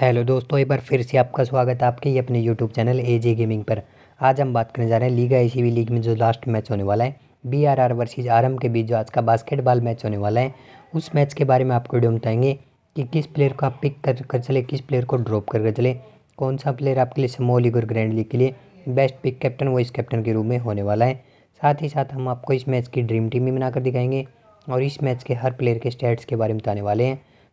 hello दोस्तों एक बार फिर से आपका स्वागत है आपके ही अपने YouTube channel A J gaming पर आज हम बात करने जा रहे हैं लीगा वी लीग में जो लास्ट मैच होने वाला है B R R versus R के बीच जो आज का बास्केटबॉल मैच होने वाला है उस मैच के बारे में आपको वीडियो बताएंगे कि किस प्लेयर को आप पिक कर कर चले किस प्लेयर को ड्रॉप कर कर चले कौन सा प्लेयर आपके लिए स्मॉल लीग और ग्रैंड लीग के लिए best pick captain vice captain के रूप में होने वाला है साथ ही साथ हम आपको इस मैच की ड्रीम टीम भी बनाकर दिखाएंगे और इस मैच के हर प्लेयर के स्टैट्स के बारे में बताने वाले हैं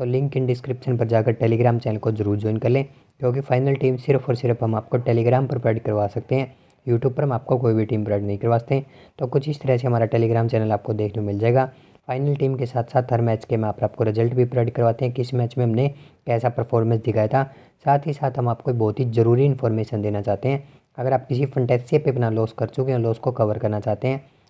तो लिंक इन डिस्क्रिप्शन पर जाकर टेलीग्राम चैनल को जरूर ज्वाइन कर लें क्योंकि फाइनल टीम सिर्फ और सिर्फ हम आपको टेलीग्राम पर प्रोवाइड करवा सकते हैं यूट्यूब पर हम आपको कोई भी टीम प्रोवाइड नहीं करवा सकते तो कुछ इस तरह से हमारा टेलीग्राम चैनल आपको देखने मिल जाएगा फाइनल टीम के साथ साथ हर मैच के में आप आपको रिजल्ट भी प्रोवाइड करवाते हैं किस मैच में हमने कैसा परफॉर्मेंस दिखाया था साथ ही साथ हम आपको बहुत ही ज़रूरी इन्फॉर्मेशन देना चाहते हैं अगर आप किसी फंटेसी पे अपना लॉस कर चुके हैं लॉस को कवर करना चाहते हैं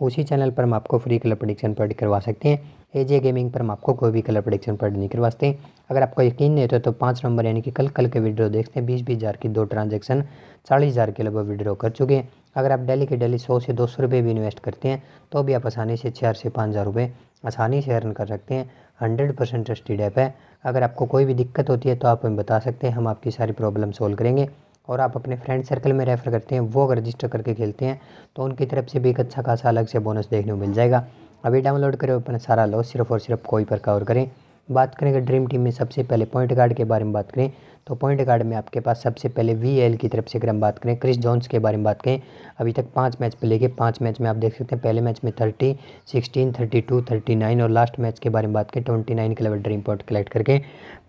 उसी चैनल पर हम आपको फ्री कलर प्रोडिक्शन पढ़ करवा सकते हैं एजे गेमिंग पर हम आपको कोई भी कलर प्रडिक्शन पढ़ नहीं करवा सकते अगर आपको यकीन नहीं होता तो पाँच नंबर यानी कि कल कल के वीडियो देखते हैं बीस बीस हज़ार की दो ट्रांजेक्शन चालीस हज़ार के लगभग वीडियो कर चुके हैं अगर आप डेली के डेली सौ से दो सौ रुपये भी इन्वेस्ट करते हैं तो भी आप आसानी से चार से पाँच हज़ार रुपये आसानी से अर्न कर सकते हैं हंड्रेड परसेंट ट्रस्टेड ऐप है अगर आपको कोई भी दिक्कत होती है तो आप हमें बता सकते हैं हम आपकी सारी प्रॉब्लम सोल्व करेंगे और आप अपने फ्रेंड सर्कल में रेफ़र करते हैं वो अगर रजिस्टर करके खेलते हैं तो उनकी तरफ से भी एक अच्छा खासा अलग से बोनस देखने को मिल जाएगा अभी डाउनलोड करें अपना सारा लॉस सिर्फ और सिर्फ कोई पर कवर करें बात करें अगर ड्रीम टीम में सबसे पहले पॉइंट गार्ड के बारे में बात करें तो पॉइंट गार्ड में आपके पास सबसे पहले वी की तरफ से अगर हम बात करें क्रिस जॉन्स के बारे में बात करें अभी तक पाँच मैच प्ले लेके पाँच मैच में आप देख सकते हैं पहले मैच में thirty sixteen thirty two thirty nine और लास्ट मैच के बारे में बात करें ट्वेंटी नाइन के लेवल ड्रीम पॉइंट कलेक्ट करके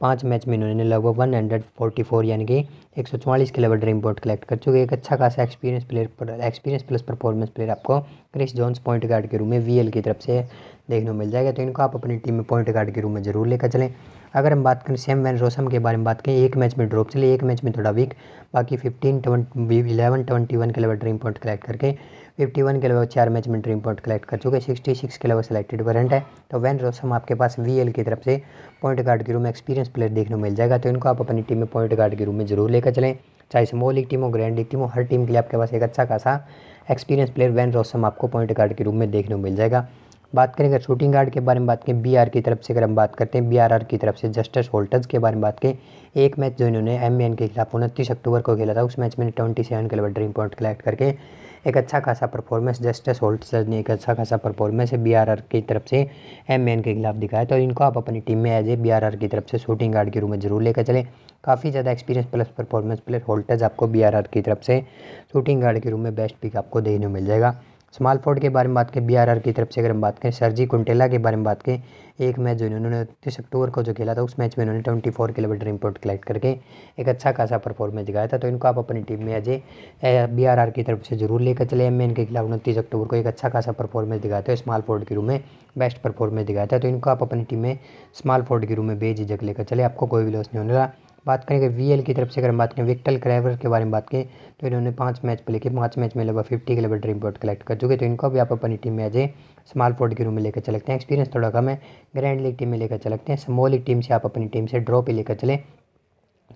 पाँच मैच में इन्होंने लगभग वन हंड्रेड फोर्टी फोर यानी कि एक सौ चौवालीस के लेवल ड्रीम पॉइंट कलेक्ट कर चुके एक अच्छा खासा एक्सपीरियंस प्लेयर पर एक्सपीरियंस प्लस परफॉर्मेंस प्लेयर आपको क्रिस जॉन्स पॉइंट गार्ड के रूम में वी की तरफ से देखने को मिल जाएगा तो इनको आप अपनी टीम में पॉइंट गार्ड के रूम में जरूर लेकर चलें अगर हम बात करें सेम वैन रोसम के बारे में बात करें एक मैच में ड्रॉप चले एक मैच में थोड़ा वीक बाकी fifteen twenty eleven twenty one के अलावा ड्रीम पॉइंट कलेक्ट करके फिफ्टी वन के अलावा चार मैच में ड्रीम पॉइंट कलेक्ट कर चुके सिक्सटी सिक्स के अलावा सेलेक्टेड वरेंट है तो वैन रोसम आपके पास वी की तरफ से पॉइंट गार्ड के रूम में एक्सपीरियंस प्लेयर देखने को मिल जाएगा तो इनको आप अपनी टीम में पॉइंट गार्ड के रूम में जरूर लेकर चलें चाहे स्मॉल लीग टीम हो ग्रैंड लीग टीम हो हर टीम के लिए आपके पास एक अच्छा खासा एक्सपीरियंस प्लेयर वैन रोसम आपको पॉइंट गार्ड के रूम में देखने को मिल जाएगा बात करें अगर शूटिंग गार्ड के बारे में बात करें बीआर की तरफ से अगर हम बात करते हैं बीआरआर की तरफ से जस्टिस होल्टर्स के बारे में बात करें एक मैच जो इन्होंने एम के खिलाफ उनतीस अक्टूबर को खेला था उस मैच में ट्वेंटी सेवन के ड्रीम पॉइंट कलेक्ट करके एक अच्छा खासा परफॉर्मेंस जस्टिस होल्टर्स ने एक अच्छा खासा परफॉर्मेंस है बी की तरफ से एम के खिलाफ दिखाया तो इनको आप अपनी टीम में एज ए बी की तरफ से शूटिंग गार्ड के रूम में जरूर लेकर चलें काफ़ी ज़्यादा एक्सपीरियंस प्लस परफॉर्मेंस प्लस होल्टर्स आपको बी की तरफ से शूटिंग गार्ड के रूम में बेस्ट पिक आपको देखने मिल जाएगा स्मॉल फोर्ड के बारे में बात करें बीआरआर की तरफ से अगर हम बात करें सरजी कुंटेला के बारे में बात करें एक मैच जो इन्होंने उनतीस अक्टूबर को जो खेला था उस मैच में इन्होंने twenty four kilometre import collect करके एक अच्छा खासा परफॉर्मेंस दिखाया था तो इनको आप अपनी टीम में अजय बी आर आर की तरफ से जरूर लेकर चले एम इनके खिलाफ उनतीस अक्टूबर को एक अच्छा खासा परफॉर्मेंस दिखाया था स्मॉल फोर्ड के रूम में बेस्ट परफॉर्मेंस दिखाया था तो इनको आप अपनी टीम में स्मॉल फोर्ड के रूम में बेझिझक लेकर चले आपको कोई भी लॉस नहीं होने रहा बात करें अगर वी की तरफ से अगर हम बात करें विक्टल क्रैवर के बारे में बात करें तो इन्होंने पाँच मैच पर लेकर पाँच मैच में लगभग फिफ्टी के लगभग ड्रीम बोर्ड कलेक्ट कर चुके तो इनको भी आप अपनी टीम में आ ए स्मॉल फोर्ड के रूम में लेकर चलते हैं एक्सपीरियंस थोड़ा कम है ग्रैंड लीग टीम में लेकर चलते हैं स्मॉल लीग टीम से आप अपनी टीम से ड्रॉ पर लेकर चलें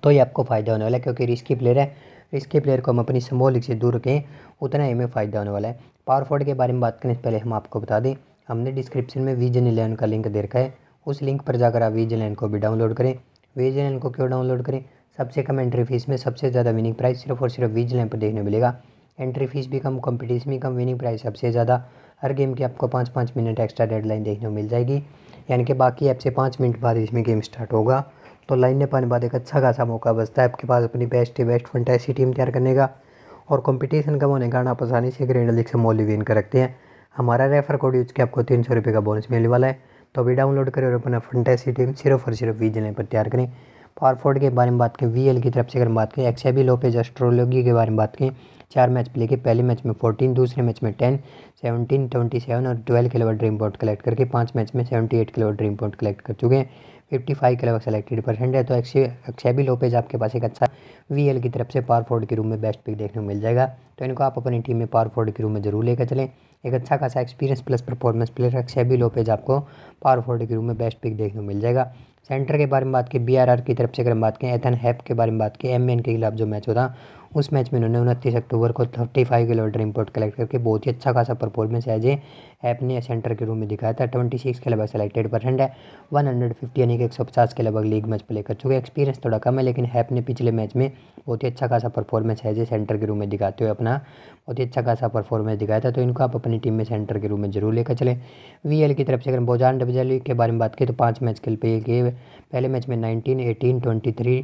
तो ये आपको फ़ायदा होने वाला है क्योंकि रिस्की प्लेयर है रिस्की प्लेयर को हम अपनी स्मॉल लीग से दूर रखें उतना ही हमें फ़ायदा होने वाला है पावर फोर्ड के बारे में बात करें पहले हम आपको बता दें हमने डिस्क्रिप्शन में वीजन इलेवन का लिंक दे रखा है उस लिंक पर जाकर आप वीजन इलेवन को भी डाउनलोड करें वीजलैन को क्यों डाउनलोड करें सबसे कम एंट्री फीस में सबसे ज़्यादा विनिंग प्राइस सिर्फ और सिर्फ वीजलैन पर देखने मिलेगा एंट्री फीस भी कम कॉम्पिटिशन भी कम विनिंग प्राइस सबसे ज़्यादा हर गेम की आपको पाँच पाँच मिनट एक्स्ट्रा डेडलाइन देखने को मिल जाएगी यानी कि बाकी ऐप से पाँच मिनट बाद इसमें गेम स्टार्ट होगा तो लाइन ने पाने बाद एक अच्छा खासा मौका बचता है आपके पास अपनी बेस्ट बेस्ट ऐसी टीम तैयार करने का और कंपटीशन कम होने कारण आप आसानी से ग्रेड से मॉल विन कर रखते हैं हमारा रेफर कोड यूज के आपको तीन सौ रुपये का बोनस मिलने वाला है तो अभी डाउनलोड करें और अपना फंटेसी टीम सिर्फ और सिर्फ वी जिले पर तैयार करें पावर फोर्ड के बारे में बात करें वी की तरफ से अगर बात करें एक्सेबी लोपेज एस्ट्रोलॉजी के बारे में बात करें चार मैच प्ले के पहले मैच में फोर्टीन दूसरे मैच में टेन सेवनटीन ट्वेंटी सेवन और twelve kilowatt dream point collect करके पाँच मैच में seventy eight kilowatt dream point collect कर चुके हैं फाइव के लगभग सेलेक्टेड परसेंट है तो एक्सेबी लोपेज आपके पास एक अच्छा वीएल की तरफ से पावर फोर्ड के रूम में बेस्ट पिक देखने को मिल जाएगा तो इनको आप अपनी टीम में पावर फोर्ड के रूम में जरूर लेकर चलें एक अच्छा खासा एक्सपीरियंस प्लस परफॉर्मेंस प्लेयर एक्सेबी लोपेज आपको पावर फोर्ड के रूम में बेस्ट पिक देखने को मिल जाएगा सेंटर के बारे में बात की बी की तरफ से अगर हम बात करें एथन हैप के बारे में बात की एम के खिलाफ जो मैच होता उस मैच में उन्होंने उनतीस अक्टूबर को thirty five kilometre import collect करके बहुत ही अच्छा खासा परफॉर्मेंस एज ए ने सेंटर के रूम में दिखाया था ट्वेंटी सिक्स के लगभग सेलेक्टेड परसेंट है वन हंड्रेड फिफ्टी यानी कि एक सौ पचास के लगभग लीग मैच प्ले कर चुके हैं एक्सपीरियंस थोड़ा कम है लेकिन हैप ने पिछले मैच में बहुत ही अच्छा खासा परफॉर्मेंस है जे सेंटर के रूम में दिखाते हुए अपना बहुत ही अच्छा खासा परफॉर्मेंस दिखाया था तो इनको आप अपनी टीम में सेंटर के रूम में जरूर लेकर चलें वी की तरफ से अगर बोजान लीग के बारे में बात की तो पाँच मैच खेल पे गए पहले मैच में nineteen eighteen twenty three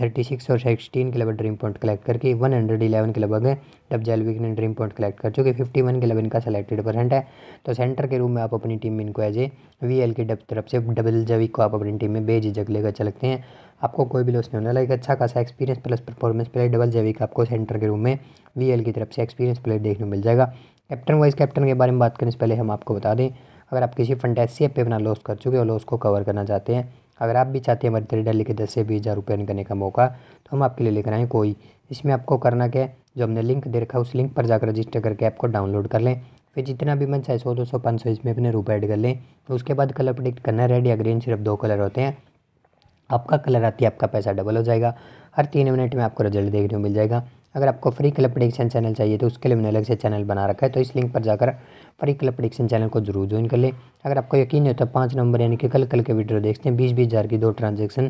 thirty six और सिक्सटीन के अलावा ड्रीम पॉइंट कलेक्ट करके वन हंड्रेड इलेवन के लगभग डब तब ने ड्रीम पॉइंट कलेक्ट कर चुके फिफ्टी वन के लगभग इनका सेलेक्टेड परसेंट है तो सेंटर के रूप में आप अपनी टीम में इनको एज ए वी एल की तरफ से डबल जेविक को आप अपनी टीम में बेझिझक लेकर चलते हैं आपको कोई भी लॉस नहीं होना लाइक अच्छा खासा experience plus performance player double जैविक आपको सेंटर के रूम में वी एल की तरफ से एक्सपीरियंस प्लेयर देखने को मिल जाएगा कैप्टन वाइस कैप्टन के बारे में बात करने से पहले हम आपको बता दें अगर आप किसी फंटेसी ऐप पे अपना लॉस कर चुके हो लॉस को कवर करना चाहते हैं अगर आप भी चाहते हैं हमारी तरह डेली के दस से बीस हज़ार रुपये अर्न करने का मौका तो हम आपके लिए लेकर आए कोई इसमें आपको करना क्या है जो हमने लिंक दे रखा है उस लिंक पर जाकर रजिस्टर करके ऐप को डाउनलोड कर लें फिर जितना भी मन चाहे सौ दो सौ पाँच सौ इसमें अपने रुपये ऐड कर लें तो उसके बाद कलर प्रडिक्ट करना रेड या ग्रीन सिर्फ दो कलर होते हैं आपका कलर आती है आपका पैसा डबल हो जाएगा हर तीन मिनट में आपको रिजल्ट देखने को मिल जाएगा अगर आपको फ्री क्लब प्रडिक्शन चैनल चाहिए तो उसके लिए मैंने अलग से चैनल बना रखा है तो इस लिंक पर जाकर फ्री क्लब प्रडिक्शन चैनल को जरूर ज्वाइन कर लें अगर आपको यकीन नहीं होता तो पाँच नंबर यानी कि कल कल के विड्रो देखते हैं बीस बीस हज़ार की दो ट्रांजेक्शन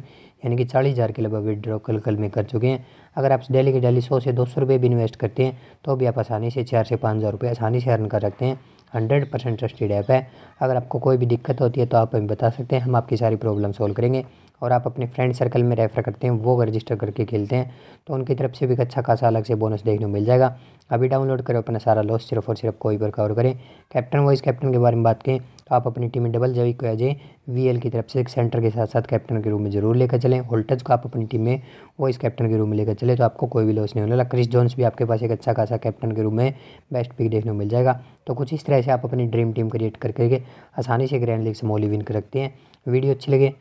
यानी कि चालीस हज़ार के लगभग विड्रो कल कल में कर चुके हैं अगर आप डेली के डेली सौ से दो सौ रुपये भी इन्वेस्ट करते हैं तो भी आप आसानी से चार से पाँच हज़ार रुपये आसानी से अर्न कर सकते हैं हंड्रेड परसेंट ट्रस्टेड ऐप है अगर आपको कोई भी दिक्कत होती है तो आप हमें बता सकते हैं हम आपकी सारी प्रॉब्लम सॉल्व करेंगे और आप अपने फ्रेंड सर्कल में रेफ़र करते हैं वो रजिस्टर करके खेलते हैं तो उनकी तरफ से भी अच्छा खासा अलग से बोनस देखने को मिल जाएगा अभी डाउनलोड करो अपना सारा लॉस सिर्फ और सिर्फ कोई पर कवर करें कैप्टन वाइस कैप्टन के बारे में बात करें तो आप अपनी टीम में डबल जवी को अजय वी की तरफ से एक सेंटर के साथ साथ कैप्टन के रूप में जरूर लेकर चलें होल्टज को आप अपनी टीम में वाइस कैप्टन के रूप में लेकर चले तो आपको कोई भी लॉस नहीं होने लगा क्रिस जोन्स भी आपके पास एक अच्छा खासा कैप्टन के रूप में बेस्ट पिक देखने को मिल जाएगा तो कुछ इस तरह से आप अपनी ड्रीम टीम क्रिएट करके आसानी से ग्रैंड लीग से मोली विन कर सकते हैं वीडियो अच्छी लगे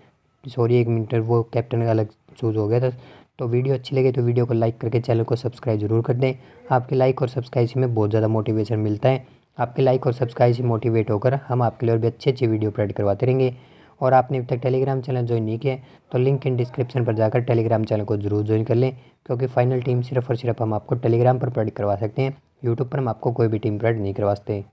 सॉरी एक मिनट वो कैप्टन का अलग चूज़ हो गया था तो वीडियो अच्छी लगे तो वीडियो को लाइक करके चैनल को सब्सक्राइब जरूर कर दें आपके लाइक और सब्सक्राइब से हमें बहुत ज़्यादा मोटिवेशन मिलता है आपके लाइक और सब्सक्राइब से मोटिवेट होकर हम आपके लिए और भी अच्छी अच्छी वीडियो अपलोड करवाते रहेंगे और आपने अभी तक टेलीग्राम चैनल ज्वाइन नहीं किया तो लिंक इन डिस्क्रिप्शन पर जाकर टेलीग्राम चैनल को जरूर ज्वाइन कर लें क्योंकि फाइनल टीम सिर्फ और सिर्फ हम आपको टेलीग्राम पर प्रोडक्ट करवा सकते हैं यूट्यूब पर हम आपको कोई भी टीम प्रोडक्ट नहीं करवा सकते